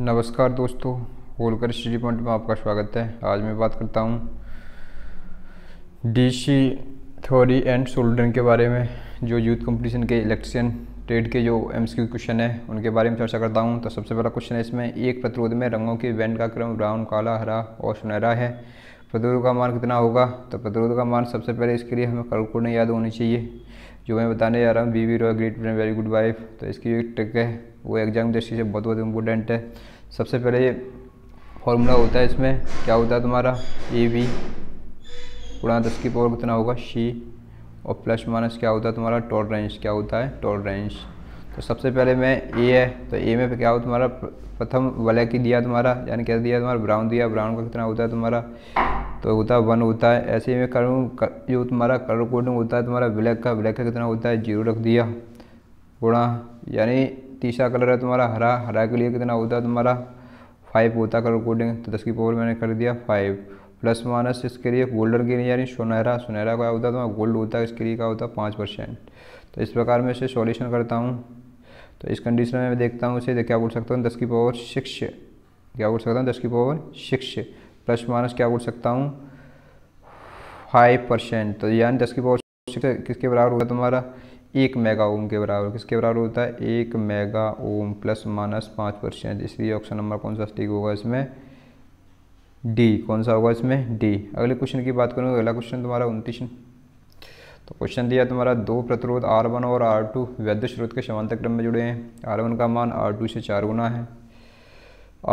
नमस्कार दोस्तों Holkar study point में आपका स्वागत है आज मैं बात करता हूँ डीसी थ्योरी एंड सोल्डन के बारे में जो यूथ कंपटीशन के इलेक्ट्रिशियन ट्रेड के जो एमसीक्यू क्वेश्चन है उनके बारे में चर्चा करता हूँ तो सबसे पहला क्वेश्चन है इसमें एक प्रतिरोध में रंगों के बैंड का क्रम ब्राउन काला हरा और सुनहरा है प्रतिरोध का मान कितना होगा तो प्रतिरोध का मान सबसे पहले इसके लिए हमें कैलकुलेटर याद होनी चाहिए जो मैं बताने जा रहा हूँ B V Roy great very good wife तो इसकी एक ट्रिक है वो एग्ज़ाम दृष्टि से बहुत बहुत इम्पोर्टेंट है सबसे पहले ये फॉर्मूला होता है इसमें क्या होता है तुम्हारा ए बी पुराना दस की पावर कितना होगा शी और प्लस माइनस क्या होता है तुम्हारा टॉल रेंज क्या होता है टॉल रेंज तो सबसे पहले मैं ए है तो ए में क्या हो तुम्हारा प्रथम वलय की दिया तुम्हारा यानी क्या दिया तुम्हारा ब्राउन दिया ब्राउन का कितना होता है तुम्हारा तो होता है वन होता है ऐसे ही में करूँ जो तुम्हारा कलर कोडिंग होता है तुम्हारा ब्लैक का ब्लैक का कितना होता है जीरो रख दिया गुणा यानी तीसरा कलर है तुम्हारा हरा हरा के लिए कितना होता है तुम्हारा फाइव होता कलर कोडिंग तो दस की पावर मैंने कर दिया फाइव प्लस माइनस इसके लिए गोल्डन के लिए यानी सुनहरा सुनहरा का होता है तुम्हारा गोल्ड होता है इसके लिए क्या होता है पाँच परसेंट तो इस प्रकार मैं इसे सॉल्यूशन करता हूँ तो इस कंडीशन में मैं देखता हूँ इसे क्या बोल सकता हूँ दस की पावर सिक्स क्या बोल सकता हूँ दस की पावर सिक्स प्लस माइनस क्या बोल सकता हूँ फाइव परसेंट तो यानी दस की पावर सिक्स किसके बराबर होगा तुम्हारा एक मेगा ओम के बराबर किसके बराबर होता है एक मेगा ओम प्लस माइनस पाँच परसेंट इसलिए ऑप्शन नंबर कौन सा ठीक होगा इसमें डी कौन सा होगा इसमें डी अगले क्वेश्चन की बात करूँ तो अगला क्वेश्चन तुम्हारा उनतीस तो क्वेश्चन दिया तुम्हारा दो प्रतिरोध आर वन और आर टू वैद्य स्रोत के समांतर क्रम में जुड़े हैं आर वन का मान आर टू से चार गुना है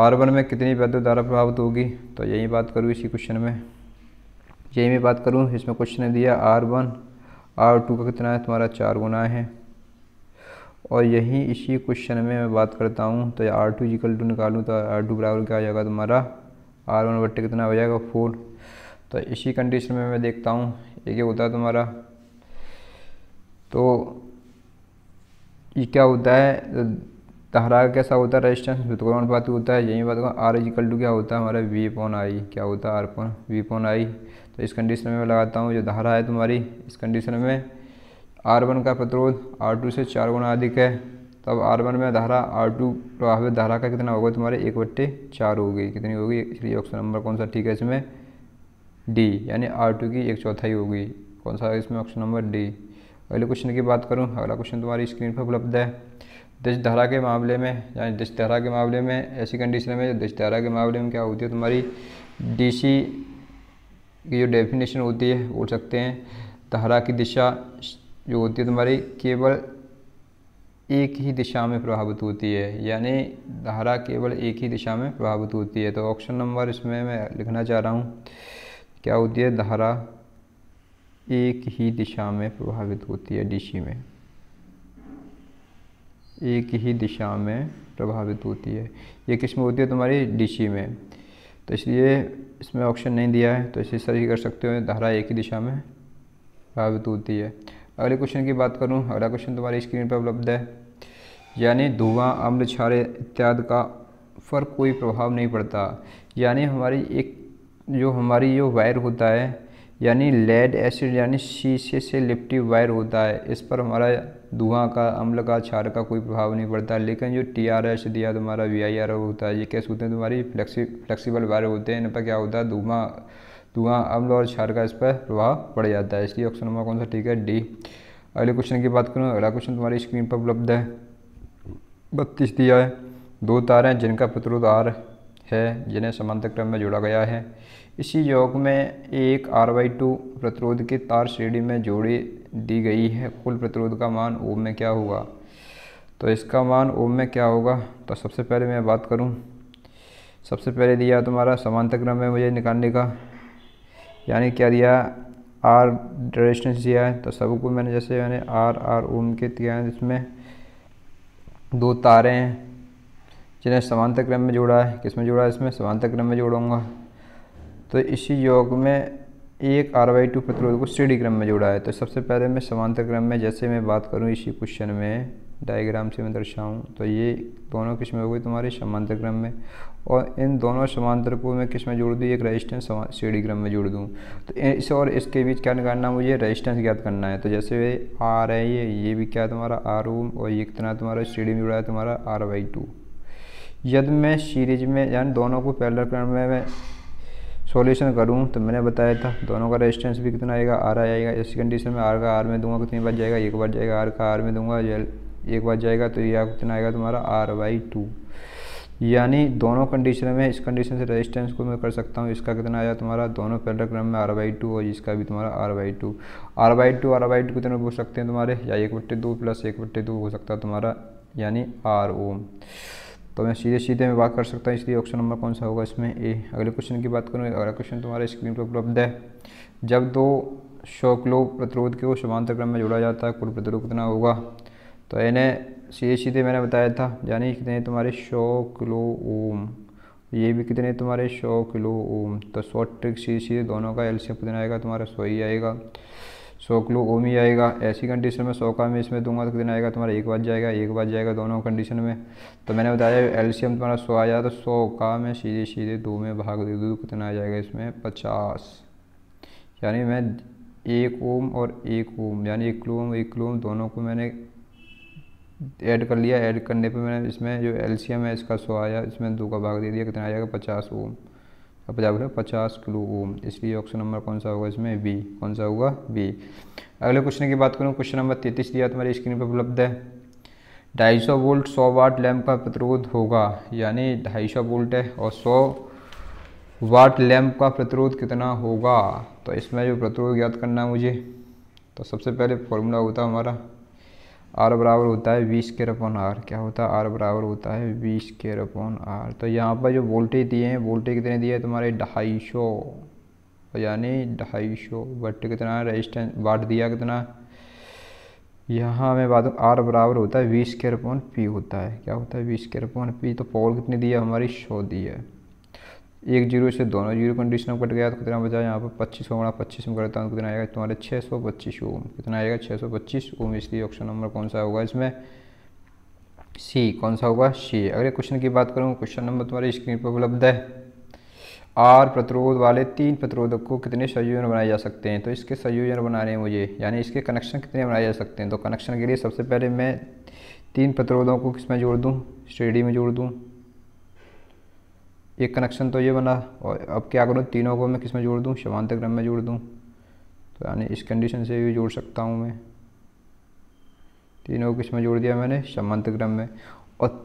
आर वन में कितनी वैद्य धारा प्रभावित होगी तो यही बात करूँ इसी क्वेश्चन में यही मैं बात करूँ इसमें क्वेश्चन दिया आर वन आर टू का कितना है तुम्हारा चार गुना है और यही इसी क्वेश्चन में मैं बात करता हूँ तो आर टू इजिकल टू निकालूँ तो आर टू बराबर क्या आ जाएगा तुम्हारा आर वन बट्टे कितना हो जाएगा फोर तो इसी कंडीशन में मैं देखता हूँ एक होता है तुम्हारा तो ये क्या होता है तो तहरा का कैसा होता है रजिस्टेंस कौन बात होता है यही बात आर इजिकल टू क्या होता है हमारा वी पोन आई क्या होता है आर पोन वी पोन आई तो इस कंडीशन में मैं लगाता हूँ जो धारा है तुम्हारी इस कंडीशन में आर वन का प्रतिरोध आर टू से चार गुना अधिक है तब आर वन में धारा आर टू प्रभावित धारा का कितना होगा तुम्हारे एक बट्टे चार होगी कितनी होगी इसलिए ऑप्शन नंबर कौन सा ठीक है इसमें डी यानी आर टू की एक चौथाई होगी कौन सा इसमें ऑप्शन नंबर डी अगले क्वेश्चन की बात करूँ अगला क्वेश्चन तुम्हारी स्क्रीन पर उपलब्ध है दश के मामले में यानी दश के मामले में ऐसी कंडीशन में दश के मामले में क्या होती है तुम्हारी डी सी की जो डेफिनेशन होती है बोल सकते हैं धारा की दिशा जो होती है तुम्हारी केवल एक ही दिशा में प्रभावित होती है यानी धारा केवल एक ही दिशा में प्रभावित होती है तो ऑप्शन नंबर इसमें मैं लिखना चाह रहा हूँ क्या होती है धारा एक ही दिशा में प्रभावित होती है डीसी में एक ही दिशा में प्रभावित होती है ये किस में होती है तुम्हारी डीसी में तो इसलिए इसमें ऑप्शन नहीं दिया है तो इसे सही कर सकते हो धारा एक ही दिशा में प्रभावित होती है अगले क्वेश्चन की बात करूँ अगला क्वेश्चन तुम्हारी स्क्रीन पर उपलब्ध है यानी धुआं अम्ल छारे इत्यादि का पर कोई प्रभाव नहीं पड़ता यानी हमारी एक जो हमारी जो वायर होता है यानी लेड एसिड यानी शीशे से लिपटी वायर होता है इस पर हमारा धुआं का अम्ल का क्षार का कोई प्रभाव नहीं पड़ता लेकिन जो टी आर एस दिया तुम्हारा वी आई आर होता है ये कैसे होते हैं तुम्हारी फ्लेक्सी फ्लेक्सीबल वायर होते हैं इन पर क्या होता है धुआं धुआं अम्ल और क्षार का इस पर प्रभाव पड़ जाता है इसलिए ऑप्शन नंबर कौन सा ठीक है डी अगले क्वेश्चन की बात करूँ अगला क्वेश्चन तुम्हारी स्क्रीन पर उपलब्ध है बत्तीस दिया है दो तार हैं जिनका प्रतिरोध आर है जिन्हें समांतर क्रम में जोड़ा गया है इसी योग में एक आर वाई टू प्रतिरोध के तार श्रेणी में जोड़ी दी गई है कुल प्रतिरोध का मान ओम में क्या होगा तो इसका मान ओम में क्या होगा तो सबसे पहले मैं बात करूं सबसे पहले दिया तुम्हारा समांतर क्रम में मुझे निकालने का यानी क्या दिया आर डायरेक्शन दिया है तो सबको मैंने जैसे मैंने आर आर ओम के दिया है जिसमें दो तारे हैं जिन्हें समांतर क्रम में जोड़ा है किस में जोड़ा है इसमें समांतर क्रम में जोड़ूंगा तो इसी योग में एक आर वाई टू प्रतिरोध को सीढ़ी क्रम में जोड़ा है तो सबसे पहले मैं समांतर क्रम में जैसे मैं बात करूँ इसी क्वेश्चन में डायग्राम से मैं दर्शाऊँ तो ये दोनों किस्में हो गई तुम्हारे समांतर क्रम में और इन दोनों समांतर को मैं किस में जोड़ दूँ एक रेजिस्टेंस श्रेणी क्रम में जोड़ दूँ तो इस और इसके बीच क्या निकालना मुझे रेजिस्टेंस ज्ञात करना है तो जैसे वे आर है ये ये भी क्या है तुम्हारा आर ओम और ये कितना तुम्हारा सीढ़ी में जुड़ा है तुम्हारा आर वाई टू यदि मैं सीरीज में यानी दोनों को पैरल क्रम में मैं सॉल्यूशन करूँ तो मैंने बताया था दोनों का रेजिस्टेंस भी कितना आएगा आर आएगा इस कंडीशन में आर का आर में दूंगा कितनी बार जाएगा एक बार जाएगा आर का आर में दूंगा एक बार जाएगा तो ये कितना आएगा तुम्हारा आर बाई टू यानी दोनों कंडीशन में इस कंडीशन से रेजिस्टेंस को मैं कर सकता हूँ इसका कितना आया तुम्हारा दोनों पहले क्रम में आर बाई टू और इसका भी तुम्हारा R by two R by two R by two कितने बोल सकते हैं तुम्हारे या एक बट्टे दो प्लस एक बट्टे दो हो सकता है तुम्हारा यानी आर ओम तो मैं सीधे सीधे में बात कर सकता हूँ इसलिए ऑप्शन नंबर कौन सा होगा इसमें ए अगले क्वेश्चन की बात करूँ अगला क्वेश्चन तुम्हारे स्क्रीन पर उपलब्ध है जब दो शोकलो प्रतिरोध को समांतर क्रम में जोड़ा जाता है कुल प्रतिरोध कितना होगा तो इन्हें सीधे सीधे मैंने बताया था यानी कितने तुम्हारे सौ किलो ओम ये भी कितने तुम्हारे सौ किलो ओम तो शॉर्ट ट्रिक सीधे सीधे दोनों का एल कितना आएगा तुम्हारा सौ ही आएगा सौ क्लू ओ ही आएगा ऐसी कंडीशन में सौ का में इसमें दूंगा तो कितना आएगा तुम्हारा एक बार जाएगा एक बार जाएगा दोनों कंडीशन में तो मैंने बताया एलसीएम तुम्हारा सौ आया तो सौ का मैं सीधे सीधे दो में भाग दे दूँ तो कितना आ जाएगा इसमें पचास यानी मैं एक ओम और एक ओम यानी एक किलो ओम एक क्लू ओम दोनों को मैंने ऐड कर लिया ऐड करने पर मैंने इसमें जो एलसीएम है इसका सौ आया इसमें दो का भाग दे दिया कितना आ जाएगा पचास ओम अब क्या बोला पचास किलो ओम इसलिए ऑप्शन नंबर कौन सा होगा इसमें बी कौन सा होगा बी अगले क्वेश्चन की बात करूँ क्वेश्चन नंबर तैतीस दिया तुम्हारी स्क्रीन पर उपलब्ध है ढाई सौ वोल्ट सौ वाट लैम्प का प्रतिरोध होगा यानी ढाई सौ वोल्ट है और सौ वाट लैम्प का प्रतिरोध कितना होगा तो इसमें जो प्रतिरोध याद करना है मुझे तो सबसे पहले फॉर्मूला होता है हमारा आर बराबर होता है वी स्केर अपॉन आर क्या होता है आर बराबर होता है वी स्केर अपॉन आर तो यहाँ पर जो वोल्टेज दिए हैं वोल्टेज कितने दिए हैं तुम्हारे ढाई सौ यानी ढाई सौ बट कितना रेजिस्टेंस वाट दिया कितना यहाँ मैं बात आर बराबर होता है वी स्केर अपॉन पी होता है क्या होता है वी स्केर अपॉन पी तो पॉल कितने दिया हमारी सौ दी है एक जीरो से दोनों जीरो कंडीशन में कट गया तो कितना बचा यहाँ पर पच्चीस बड़ा पच्चीस में करता हूँ तो कितना आएगा तुम्हारे छः सौ पच्चीस ओम कितना आएगा छः सौ पच्चीस ओम इसलिए ऑप्शन नंबर कौन सा होगा इसमें सी कौन सा होगा सी अगले क्वेश्चन की बात करूँ क्वेश्चन नंबर तुम्हारी स्क्रीन पर उपलब्ध है आर प्रतिरोध वाले तीन प्रतिरोधक को कितने संयोजन बनाए जा सकते हैं तो इसके संयोजन बनाने हैं मुझे यानी इसके कनेक्शन कितने बनाए जा सकते हैं तो कनेक्शन के लिए सबसे पहले मैं तीन प्रतिरोधों को किस में जोड़ दूँ श्रेणी में जोड़ दूँ एक कनेक्शन तो ये बना और अब क्या करूँ तीनों को मैं किस में जोड़ दूँ समांत क्रम में जोड़ दूँ तो यानी इस कंडीशन से भी जोड़ सकता हूँ मैं तीनों को किस में जोड़ दिया मैंने समांत क्रम में और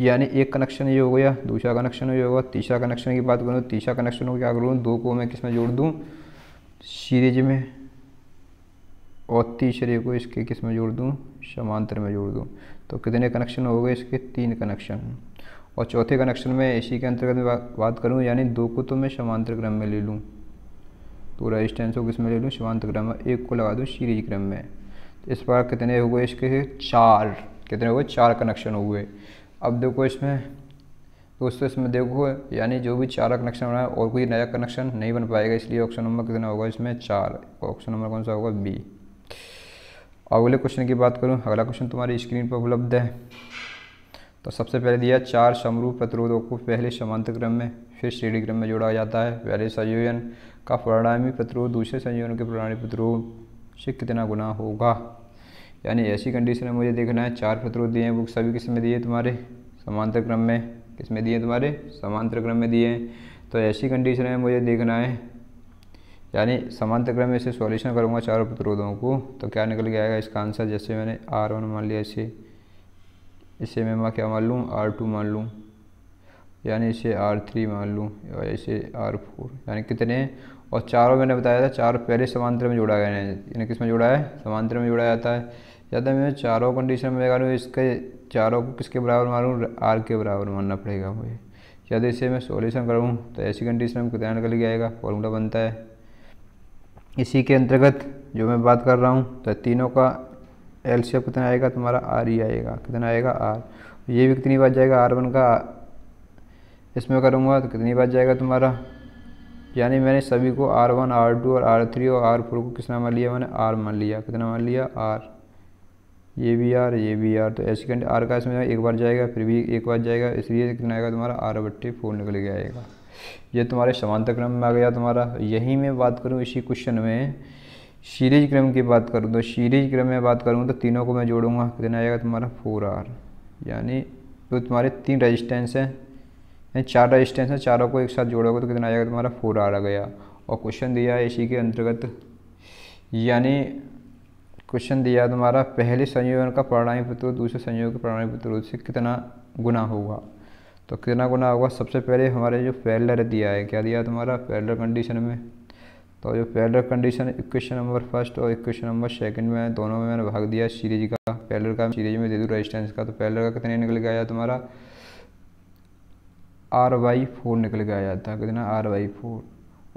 यानी एक कनेक्शन ये हो गया दूसरा कनेक्शन ये होगा तीसरा कनेक्शन की बात करूँ तीसरा कनेक्शन को क्या करूँ दो को मैं किस में जोड़ दूँ सीरीज में और तीसरे को इसके किस में जोड़ दूँ समांतर में जोड़ दूँ तो कितने कनेक्शन हो गए इसके तीन कनेक्शन और चौथे कनेक्शन में एसी के अंतर्गत में बात करूँ यानी दो को तो मैं समांतर क्रम में ले लूँ तो रजिस्टेंस को किस में ले लूँ समांतर क्रम में एक को लगा दूँ सीरीज क्रम में तो इस बार कितने हो गए इसके चार कितने हो गए चार कनेक्शन हो गए अब देखो इसमें दोस्तों इसमें देखो यानी जो भी चार कनेक्शन बना है और कोई नया कनेक्शन नहीं बन पाएगा इसलिए ऑप्शन नंबर कितना होगा इसमें चार ऑप्शन नंबर कौन सा होगा बी अगले क्वेश्चन की बात करूँ अगला क्वेश्चन तुम्हारी स्क्रीन पर उपलब्ध है तो सबसे पहले दिया चार समरूप प्रतिरोधों को पहले समांतर क्रम में फिर श्रेणी क्रम में जोड़ा जाता है पहले संयोजन का परिणामी प्रतिरोध दूसरे संयोजन के प्रणामी प्रतिरोध से कितना गुना होगा यानी ऐसी कंडीशन में मुझे देखना है चार प्रतिरोध दिए हैं वो सभी किस में दिए तुम्हारे समांतर क्रम में किस में दिए तुम्हारे समांतर क्रम में दिए हैं तो ऐसी कंडीशन में मुझे देखना है यानी समांतर क्रम में इसे सॉल्यूशन करूँगा चारों प्रतिरोधों को तो क्या निकल गया इसका आंसर जैसे मैंने आर वन मान लिया इसे इसे मैं क्या मान लूँ आर टू मान लूँ यानी इसे आर थ्री मान लूँ और इसे आर फोर यानी कितने और चारों मैंने बताया था चार पहले समांतर में जोड़ा गया है यानी किस में जोड़ा है समांतर में जोड़ा जाता है ज़्यादा मैं चारों कंडीशन में लगा लूँ इसके चारों को किसके बराबर मानूँ आर के बराबर मानना पड़ेगा मुझे यदि इसे मैं सोल्यूशन करूँ तो ऐसी कंडीशन में कितना निकल जाएगा आएगा फॉर्मूला बनता है इसी के अंतर्गत जो मैं बात कर रहा हूँ तो तीनों का एल सी कितना आएगा तुम्हारा आर ही e आएगा कितना आएगा आर ये भी कितनी बार जाएगा आर वन का इसमें करूँगा तो कितनी बार जाएगा तुम्हारा यानी मैंने सभी को आर वन आर टू और आर थ्री और आर फोर को कितना मान लिया मैंने आर मान लिया कितना मान लिया आर ये भी आर ये भी आर तो ऐसे कंटे आर का इसमें एक बार जाएगा फिर भी एक बार जाएगा इसलिए कितना आएगा तुम्हारा आर बट्टी फोर निकल के आएगा ये तुम्हारे समांतर क्रम में आ गया तुम्हारा यही मैं बात करूँ इसी क्वेश्चन में सीरीज क्रम की बात करूँ तो सीरीज क्रम में बात करूँ तो तीनों को मैं जोड़ूंगा कितना आएगा तुम्हारा फोर आर यानी जो तुम्हारे तीन रजिस्टेंस हैं यानी चार रजिस्टेंस हैं चारों को एक साथ जोड़ोगे तो कितना आएगा तुम्हारा फोर आर आ गया और क्वेश्चन दिया है इसी के अंतर्गत यानी क्वेश्चन दिया तुम्हारा पहले संयोजन का प्रणाली पत्र दूसरे संयोजन का प्रणाली पत्र से कितना गुना होगा तो कितना गुना होगा सबसे पहले हमारे जो फेलर दिया है क्या दिया तुम्हारा फेलर कंडीशन में तो जो parallel condition equation number first और इक्वेशन नंबर सेकंड में दोनों में मैंने भाग दिया सीरीज का पैलर का सीरीज में दे दूँ रजिस्टेंस का तो पैलर का कितने निकल के आया तुम्हारा आर वाई फोर निकल के आया था कितना आर वाई फोर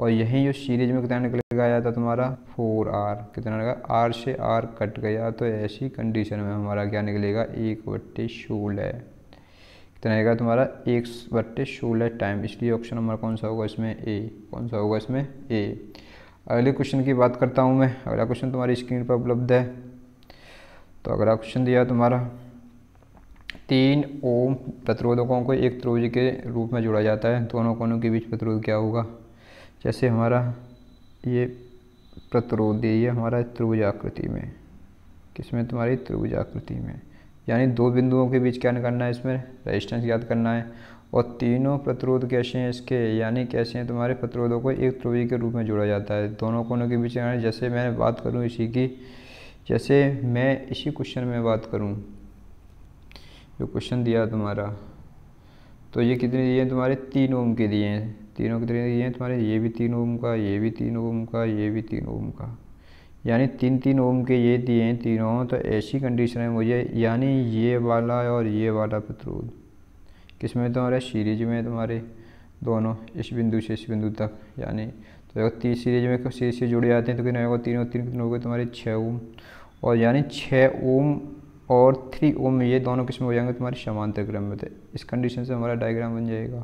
और यहीं जो सीरीज में कितना निकल गया आया था तुम्हारा फोर आर कितना लगा आर से आर कट गया तो ऐसी कंडीशन में हमारा क्या निकलेगा एक बट्टे सोलह कितना आएगा तुम्हारा एक बट्टे सोलह टाइम इसलिए ऑप्शन हमारा कौन सा होगा इसमें ए कौन सा होगा इसमें ए अगले क्वेश्चन की बात करता हूँ मैं अगला क्वेश्चन तुम्हारी स्क्रीन पर उपलब्ध है तो अगला क्वेश्चन दिया तुम्हारा तीन ओम प्रतिरोधकों को एक त्रोज के रूप में जोड़ा जाता है दोनों कोनों के बीच प्रतिरोध क्या होगा जैसे हमारा ये प्रतिरोध ये हमारा त्रिभुज आकृति में किसमें तुम्हारी त्रिभुज आकृति में यानी दो बिंदुओं के बीच क्या करना है इसमें रेजिस्टेंस याद करना है और तीनों प्रतिरोध कैसे हैं इसके यानी कैसे हैं तुम्हारे प्रतिरोधों को एक ध्रुवी के रूप में जोड़ा जाता है दोनों कोनों के बीच में जैसे मैं बात करूँ इसी की जैसे मैं इसी क्वेश्चन में बात करूँ जो क्वेश्चन दिया तुम्हारा तो ये कितने दिए हैं तुम्हारे तीन ओम के दिए हैं तीनों कितने दिए हैं तुम्हारे ये भी तीन ओम का ये भी तीन ओम का ये भी तीन ओम का यानी तीन तीन ओम के ये दिए हैं तीनों तो ऐसी कंडीशन है मुझे यानी ये वाला और ये वाला प्रतिरोध किस में तुम्हारे तो सीरीज में तुम्हारे तो दोनों इस बिंदु से इस बिंदु तक यानी तो देखो तीन सीरीज में सीरीज से जुड़े जाते हैं तो कितने होगा तीन और तीन कितने हो गए तुम्हारे छः ओम और यानी छः ओम और थ्री ओम ये दोनों किस्में हो जाएंगे तुम्हारे समांतर क्रम में थे तो इस कंडीशन से हमारा डायग्राम बन जाएगा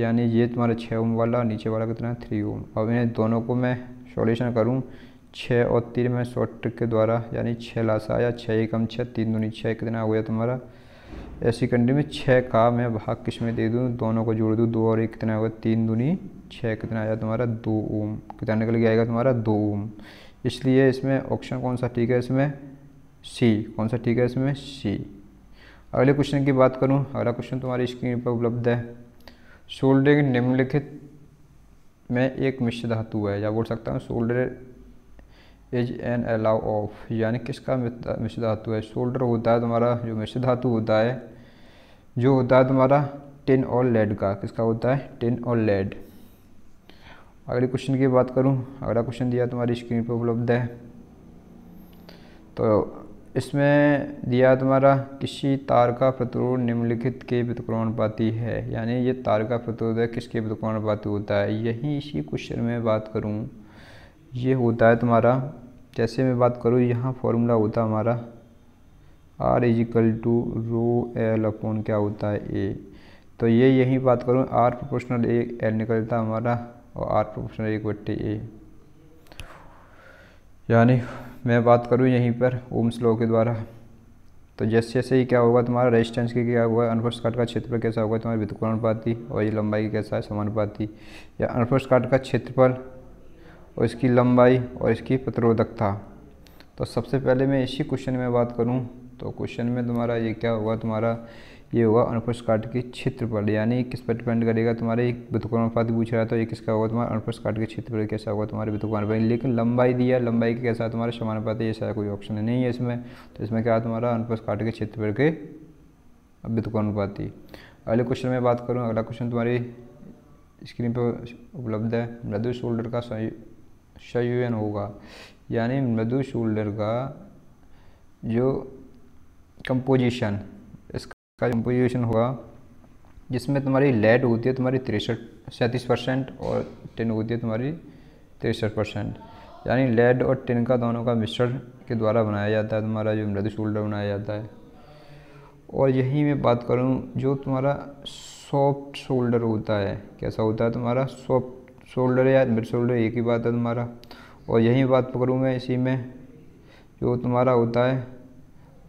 यानी ये तुम्हारा छः ओम वाला नीचे वाला कितना है थ्री ओम अब इन्हें दोनों को मैं सॉल्यूशन करूँ छः और तीन में शॉर्ट ट्रिक के द्वारा यानी छः लाशा या छः एकम छः तीन दूनी छः कितना हो गया तुम्हारा ऐसी कंडी में छः का मैं भाग किस में दे दूँ दोनों को जोड़ दूँ दो और एक कितना होगा तीन दूनी छः कितना आ जाएगा तुम्हारा दो ओम कितना निकल गया आएगा तुम्हारा दो ओम इसलिए इसमें ऑप्शन कौन सा ठीक है इसमें सी कौन सा ठीक है इसमें सी अगले क्वेश्चन की बात करूँ अगला क्वेश्चन तुम्हारी स्क्रीन पर उपलब्ध है शोल्डर निम्नलिखित में एक मिश्र धातु है या बोल सकता हूँ solder is an alloy of यानी किसका मिश्र धातु है शोल्डर होता है तुम्हारा जो मिश्र धातु होता है जो होता है तुम्हारा टिन और लेड का किसका होता है टिन और लेड अगले क्वेश्चन की बात करूं अगला क्वेश्चन दिया तुम्हारी स्क्रीन पर उपलब्ध है तो इसमें दिया तुम्हारा किसी तार का प्रतिरोध निम्नलिखित के व्युतक्रमानुपाती है यानी ये तार का प्रतिरोध है किसके व्युतक्रमानुपाती होता है यही इसी क्वेश्चन में बात करूँ ये होता है तुम्हारा जैसे मैं बात करूँ यहाँ फॉर्मूला होता हमारा R is equal to rho L upon क्या होता है ए तो ये यही बात करूँ आर प्रोपोर्शनल ए एल निकलता हमारा और आर प्रोपोर्शनल एक बट्टे ए यानी मैं बात करूँ यहीं पर ओम्स लॉ के द्वारा तो जैसे जैसे ही क्या होगा तुम्हारा रेजिस्टेंस की क्या होगा अनफर्स काट का क्षेत्रफल कैसा होगा तुम्हारी वित्तकोण अनुपाती और ये लंबाई कैसा है समानुपाती या अनफर्स काट का क्षेत्रफल और इसकी लंबाई और इसकी प्रतिरोधकता तो सबसे पहले मैं इसी क्वेश्चन में बात करूँ तो क्वेश्चन में तुम्हारा ये क्या होगा तुम्हारा ये होगा अनुप्रस्थ काट के पर यानी किस पर डिपेंड करेगा तुम्हारे एक अनुपात पूछ रहा है तो ये किसका होगा तुम्हारा अनुप्रस्थ काट के क्षेत्र पर कैसा होगा तुम्हारे विद्युकोणानुपात लेकिन लंबाई दिया लंबाई के कैसा तुम्हारे अनुपात ये ऐसा कोई ऑप्शन नहीं है इसमें तो इसमें क्या तुम्हारा अनुप्रस्थ काट के पर के अनुपात अगले क्वेश्चन में बात करूँ अगला क्वेश्चन तुम्हारी स्क्रीन पर उपलब्ध है मृदु शोल्डर का शयन होगा यानी मृदु शोल्डर का जो कंपोजिशन इसका कंपोजिशन होगा जिसमें तुम्हारी लेड होती है तुम्हारी तिरसठ सैंतीस परसेंट और टिन होती है तुम्हारी तिरसठ परसेंट यानी लेड और टिन का दोनों का मिश्रण के द्वारा बनाया जाता है तुम्हारा जो मृदु शोल्डर बनाया जाता है और यही मैं बात करूँ जो तुम्हारा सॉफ्ट शोल्डर होता है कैसा होता है तुम्हारा सॉफ्ट शोल्डर या मिड शोल्डर एक ही बात है तुम्हारा और यही बात पकड़ूँ मैं इसी में जो तुम्हारा होता है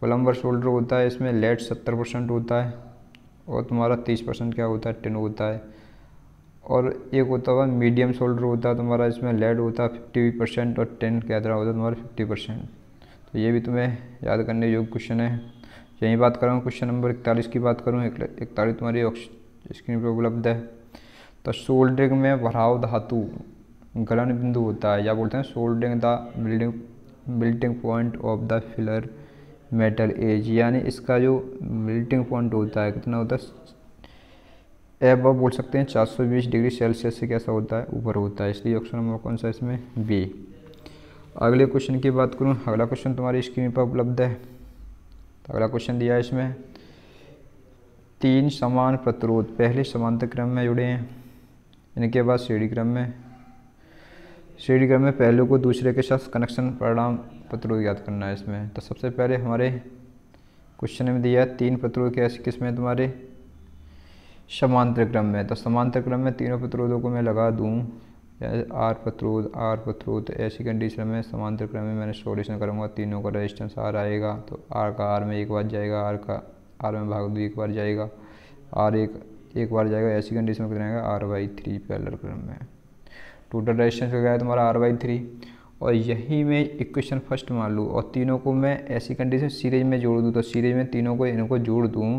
प्लम्बर शोल्डर होता है इसमें लेट सत्तर परसेंट होता है और तुम्हारा तीस परसेंट क्या होता है टिन होता है और एक होता हुआ मीडियम शोल्डर होता है तुम्हारा इसमें लेड होता है फिफ्टी परसेंट और टेन क्या तरह होता है तुम्हारा फिफ्टी परसेंट तो ये भी तुम्हें याद करने योग्य क्वेश्चन है यही बात करूँ क्वेश्चन नंबर इकतालीस की बात करूँ इकतालीस तुम्हारी स्क्रीन पर उपलब्ध है तो सोल्डरिंग में भराव धातु गलन बिंदु होता है या बोलते हैं soldering the building melting point of the filler metal as यानी इसका जो मिल्टिंग पॉइंट होता है कितना होता है एब बोल सकते हैं 420 डिग्री सेल्सियस से कैसा होता है ऊपर होता है इसलिए ऑप्शन नंबर कौन सा इसमें बी अगले क्वेश्चन की बात करूँ अगला क्वेश्चन तुम्हारी स्क्रीन पर उपलब्ध है तो अगला क्वेश्चन दिया है इसमें तीन समान प्रतिरोध पहले समांतर क्रम में जुड़े हैं इनके बाद श्रेणी क्रम में श्रेणी क्रम में पहलू को दूसरे के साथ कनेक्शन परिणाम पत्रों याद करना है इसमें तो सबसे पहले हमारे क्वेश्चन में दिया है तीन पत्रों के ऐसे किस्में तुम्हारे समांतर क्रम में तो समांतर क्रम में तीनों प्रतिरोधों को मैं लगा दूँ आर प्रतिरोध आर प्रतिरोध ऐसी कंडीशन में समांतर क्रम में मैंने सोल्यूशन करूँगा तीनों का रेजिस्टेंस आर आएगा तो आर का आर में एक बार जाएगा आर का आर में भाग दो एक बार जाएगा आर एक एक बार जाएगा ऐसी कंडीशन में कितना आएगा आर वाई थ्री पैलर क्रम में टोटल रेजिस्टेंस गया तुम्हारा आर वाई थ्री और यही मैं इक्वेशन फर्स्ट मान लूँ और तीनों को मैं ऐसी कंडीशन सीरीज में जोड़ दूँ तो सीरीज में तीनों को इनको जोड़ दूँ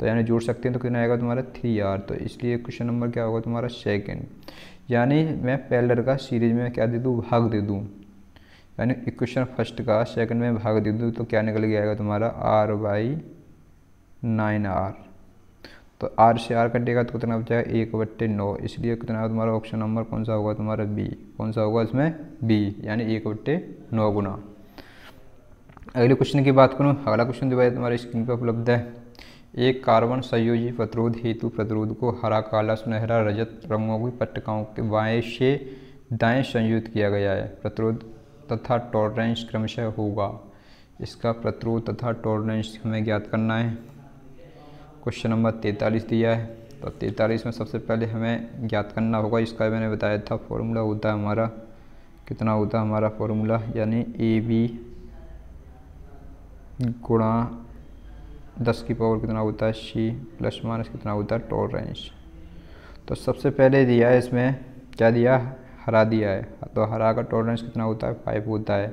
तो यानी जोड़ सकते हैं तो कितना आएगा तुम्हारा थ्री आर तो इसलिए क्वेश्चन नंबर क्या होगा तुम्हारा सेकेंड यानी मैं पैलर का सीरीज में क्या दे दूँ भाग दे दूँ यानी इक्वेशन फर्स्ट का सेकंड में भाग दे दूँ तो क्या निकल गया आएगा तुम्हारा आर बाई नाइन आर तो आर से आर कटेगा तो कितना बचेगा एक बट्टे नौ इसलिए कितना तुम्हारा ऑप्शन नंबर कौन सा होगा तुम्हारा बी कौन सा होगा इसमें बी यानी एक बट्टे नौ गुना अगले क्वेश्चन की बात करूँ अगला क्वेश्चन जो है तुम्हारे स्क्रीन पर उपलब्ध है एक कार्बन संयोजी प्रतिरोध हेतु प्रतिरोध को हरा काला सुनहरा रजत रंगों की पट्टिकाओं के बाएं से दाएं संयुक्त किया गया है प्रतिरोध तथा टॉलरेंस क्रमशः होगा इसका प्रतिरोध तथा टॉलरेंस हमें ज्ञात करना है क्वेश्चन नंबर तैंतालीस दिया है तो तैंतालीस में सबसे पहले हमें ज्ञात करना होगा इसका मैंने बताया था फॉर्मूला होता है हमारा कितना होता है हमारा फॉर्मूला यानी ए बी गुणा दस की पावर कितना होता है सी प्लस माइनस कितना होता है टॉलरेंस तो सबसे पहले दिया है इसमें क्या दिया हरा दिया है तो हरा का टॉलरेंस कितना होता है फाइव होता है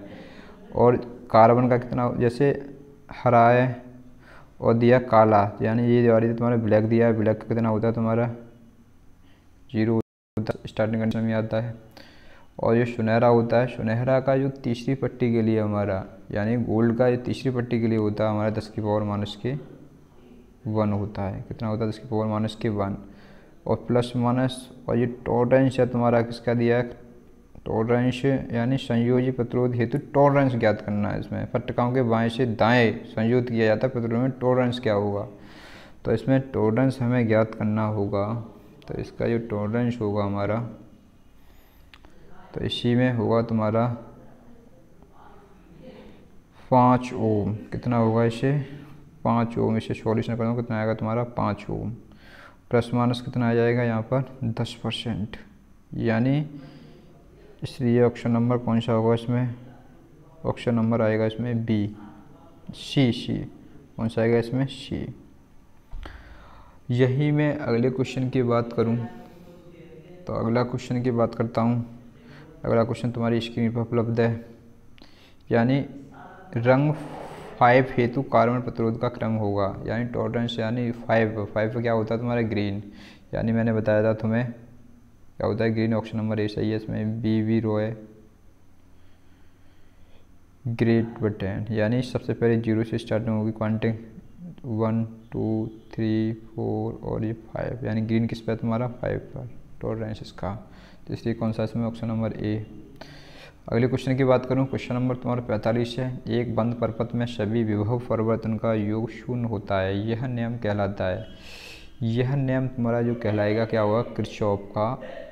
और कार्बन का कितना जैसे हरा है और दिया काला यानी ये जो आ रही तुम्हारा ब्लैक दिया है ब्लैक कितना होता है तुम्हारा जीरो होता है स्टार्टिंग कंडीशन में आता है और जो सुनहरा होता है सुनहरा का जो तीसरी पट्टी के लिए हमारा यानी गोल्ड का जो तीसरी पट्टी के लिए होता है हमारा दस की पावर माइनस के वन होता है कितना होता है दस की पावर माइनस के वन और प्लस माइनस और ये टोटेंस है तुम्हारा किसका दिया है टॉलरेंस यानी संयोजी प्रतिरोध हेतु टॉलरेंस ज्ञात करना है इसमें फटकाओं के बाएं से दाएं संयुक्त किया जाता है प्रतिरोध में टॉलरेंस क्या होगा तो इसमें टॉलरेंस हमें ज्ञात करना होगा तो इसका जो टॉलरेंस होगा हमारा तो इसी में होगा तुम्हारा पाँच ओम कितना होगा इसे पाँच ओम इसे सॉल्यूशन करूँगा कितना आएगा तुम्हारा पाँच ओम प्लस माइनस कितना आ जाएगा यहाँ पर दस परसेंट यानी इसलिए ऑप्शन नंबर कौन सा होगा इसमें ऑप्शन नंबर आएगा इसमें बी सी सी कौन सा आएगा इसमें सी यही मैं अगले क्वेश्चन की बात करूं तो अगला क्वेश्चन की बात करता हूं अगला क्वेश्चन तुम्हारी स्क्रीन पर उपलब्ध है यानी रंग फाइव हेतु कार्बन प्रतिरोध का क्रम होगा यानी टोटेंस यानी फाइव फाइव क्या होता है तुम्हारा ग्रीन यानी मैंने बताया था तुम्हें क्या होता है ग्रीन ऑप्शन नंबर ए सही है इसमें बी वी रो है ग्रेट बटन यानी सबसे पहले जीरो से स्टार्ट होगी counting one two three four और ये फाइव यानी ग्रीन किस पे तुम्हारा फाइव पर टॉलरेंस इसका तो इसलिए कौन सा इसमें ऑप्शन नंबर ए अगले क्वेश्चन की बात करूं क्वेश्चन नंबर तुम्हारा पैंतालीस है एक बंद पर्वत में सभी विभव परिवर्तन का योग शून्य होता है यह नियम कहलाता है यह नियम तुम्हारा जो कहलाएगा क्या होगा क्रिचॉप का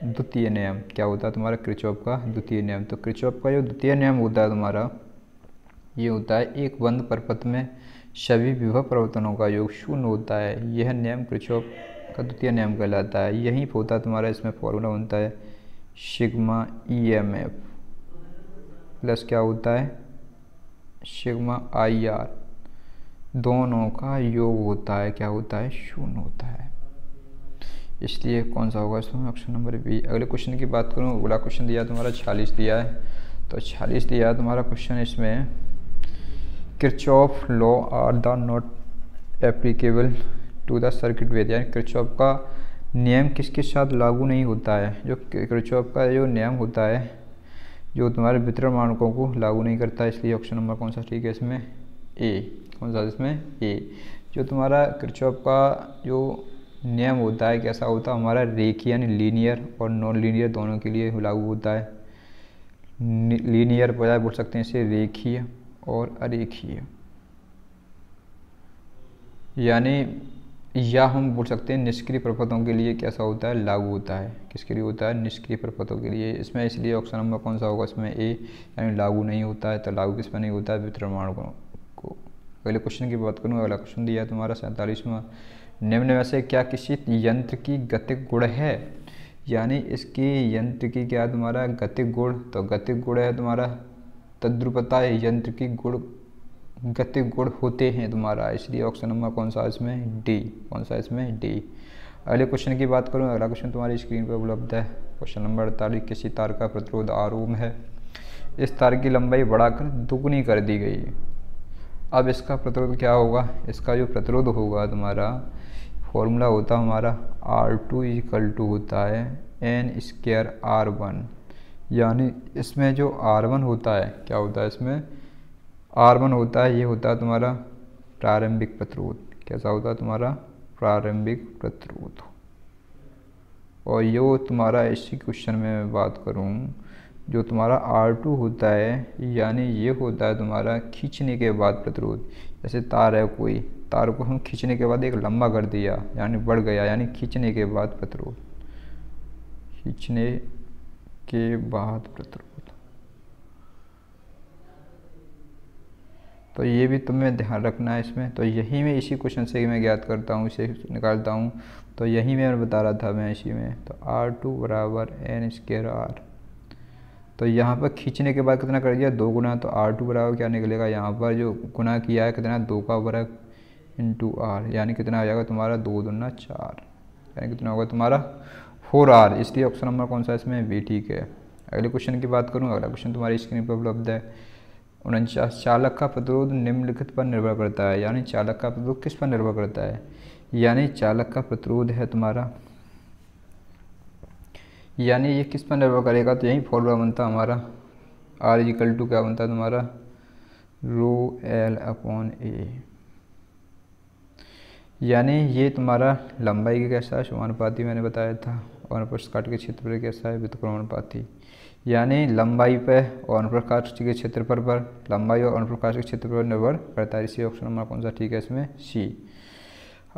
द्वितीय नियम क्या होता है तुम्हारा क्रिचॉप का द्वितीय नियम तो क्रिचॉप का जो द्वितीय नियम होता है तुम्हारा ये होता है एक बंद परपथ में सभी विभव प्रवर्तनों का योग शून्य होता है यह नियम क्रिचॉप का द्वितीय नियम कहलाता है यही होता है तुम्हारा इसमें फॉर्मूला बनता है sigma E M F plus क्या होता है शिगमा आई आर दोनों का योग होता है क्या होता है शून्य होता है इसलिए कौन सा होगा इसमें ऑप्शन नंबर बी अगले क्वेश्चन की बात करूँ अगला क्वेश्चन दिया तुम्हारा छालीस दिया है तो छालीस दिया तुम्हारा क्वेश्चन इसमें Kirchhoff law are the not applicable to the circuit वेद यानी क्रिच ऑफ का नियम किसके साथ लागू नहीं होता है जो क्रिच ऑफ का जो नियम होता है जो तुम्हारे वितरण मानकों को लागू नहीं करता इसलिए ऑप्शन नंबर कौन सा ठीक है इसमें ए कौन सा इसमें ए जो तुम्हारा क्रिचॉप का जो नियम होता है कैसा होता है हमारा रेखी यानी लीनियर और नॉन लीनियर दोनों के लिए लागू होता है लीनियर बजाय बोल सकते हैं इसे रेखीय और अरेखीय यानी या हम बोल सकते हैं निष्क्रिय प्रपथों के लिए कैसा होता है लागू होता है किसके लिए होता है निष्क्रिय प्रपथों के लिए इसमें इसलिए ऑप्शन नंबर कौन सा होगा इसमें ए यानी लागू नहीं होता है तो लागू किस पर नहीं होता है वितरण पहले क्वेश्चन की बात करूँ अगला क्वेश्चन दिया है तुम्हारा सैंतालीसवा निम्न में से क्या किसी यंत्र की गतिक गुण है यानी इसकी यंत्र की क्या है तुम्हारा गतिक गुण तो गतिक गुण है तुम्हारा तद्रुपता है यंत्र की गुण गतिक गुण होते हैं तुम्हारा इसलिए ऑप्शन नंबर कौन सा इसमें डी कौन सा इसमें डी अगले क्वेश्चन की बात करूँ अगला क्वेश्चन तुम्हारी स्क्रीन पर उपलब्ध है क्वेश्चन नंबर अड़तालीस किसी तार का प्रतिरोध आरूम है इस तार की लंबाई बढ़ाकर दुगुनी कर दी गई अब इसका प्रतिरोध क्या होगा इसका जो प्रतिरोध होगा तुम्हारा फॉर्मूला होता है हमारा आर टू इजकल टू होता है एन स्क्र आर वन यानी इसमें जो आर वन होता है क्या होता है इसमें आर वन होता है ये होता है तुम्हारा प्रारंभिक प्रतिरोध कैसा होता है तुम्हारा प्रारंभिक प्रतिरोध और यो तुम्हारा इसी क्वेश्चन में मैं बात करूँ जो तुम्हारा आर टू होता है यानी ये होता है तुम्हारा खींचने के बाद प्रतिरोध जैसे तार है कोई तार को हम खींचने के बाद एक लंबा कर दिया यानी बढ़ गया यानी खींचने के बाद प्रतिरोध खींचने के बाद प्रतिरोध तो ये भी तुम्हें ध्यान रखना है इसमें तो यही मैं इसी क्वेश्चन से मैं ज्ञात करता हूँ इसे निकालता हूँ तो यही मैं बता रहा था मैं इसी में तो आर टू बराबर एन स्केर आर तो यहाँ पर खींचने के बाद कितना कर दिया दो गुना तो आर टू बराबर क्या निकलेगा यहाँ पर जो गुना किया है कितना दो का वर्ग टू आर यानी कितना हो जाएगा तुम्हारा दो दुना चार यानी कितना होगा तुम्हारा फोर आर इसलिए ऑप्शन नंबर कौन सा इसमें बी ठीक है अगले क्वेश्चन की बात करूँ अगला क्वेश्चन तुम्हारी स्क्रीन पर उपलब्ध है उनचास चालक का प्रतिरोध निम्नलिखित पर निर्भर करता है यानी चालक का प्रतिरोध किस पर निर्भर करता है यानी चालक का प्रतिरोध है तुम्हारा यानी ये किस पर निर्भर करेगा तो यही फॉर्मूला बनता हमारा आर इजिकल टू क्या बनता है तुम्हारा रो एल अपॉन ए यानी ये तुम्हारा लंबाई का कैसा है समानुपाती मैंने बताया था और अनुप्रस्थ काट के क्षेत्र पर कैसा है व्युतक्रमानुपाती यानी लंबाई पर और अनुप्रकाश के क्षेत्र पर पर लंबाई और अनुप्रकाश के क्षेत्र पर निर्भर करता है इसी ऑप्शन नंबर कौन सा ठीक है इसमें सी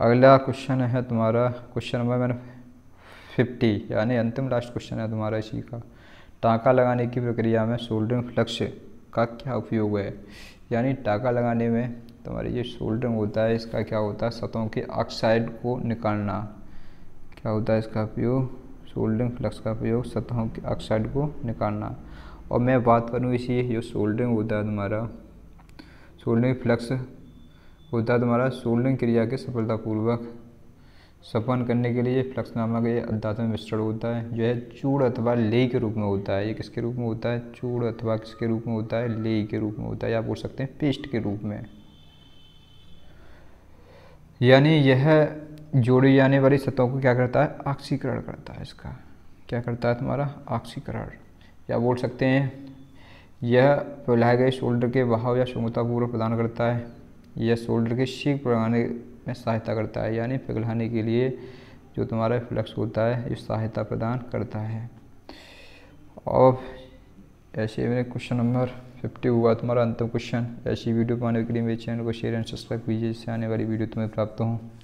अगला क्वेश्चन है तुम्हारा क्वेश्चन नंबर मैंने फिफ्टी यानी अंतिम लास्ट क्वेश्चन है तुम्हारा इसी का टाँका लगाने की प्रक्रिया में सोल्डरिंग फ्लक्स का क्या उपयोग है यानी टाँका लगाने में तुम्हारे ये सोल्डरिंग होता है इसका क्या होता है सतहों के ऑक्साइड को निकालना क्या होता है इसका उपयोग सोल्डरिंग फ्लक्स का उपयोग सतहों के ऑक्साइड को निकालना और मैं बात करूँ इसी जो सोल्डरिंग होता है तुम्हारा सोल्डरिंग फ्लक्स होता है तुम्हारा सोल्डरिंग क्रिया के सफलतापूर्वक सपन करने के लिए फ्लक्स नामक ये अध्यात्म मिश्रण होता है जो है चूड़ अथवा ले के रूप में होता है ये किसके रूप में होता है चूड़ अथवा किसके रूप में होता है ले के रूप में होता है या बोल सकते हैं पेस्ट के रूप में यानी यह जोड़ी जाने वाली सतहों को क्या करता है ऑक्सीकरण करता है इसका क्या करता है तुम्हारा ऑक्सीकरण या बोल सकते हैं यह फैलाए गए शोल्डर के बहाव या क्षमता पूर्व प्रदान करता है यह शोल्डर के शीख प्रदान में सहायता करता है यानी पिघलाने के लिए जो तुम्हारा फ्लक्स होता है ये सहायता प्रदान करता है और ऐसे में क्वेश्चन नंबर फिफ्टी हुआ तुम्हारा अंतिम क्वेश्चन ऐसी वीडियो पाने के लिए मेरे चैनल को शेयर एंड सब्सक्राइब कीजिए जिससे आने वाली वीडियो तुम्हें प्राप्त हूँ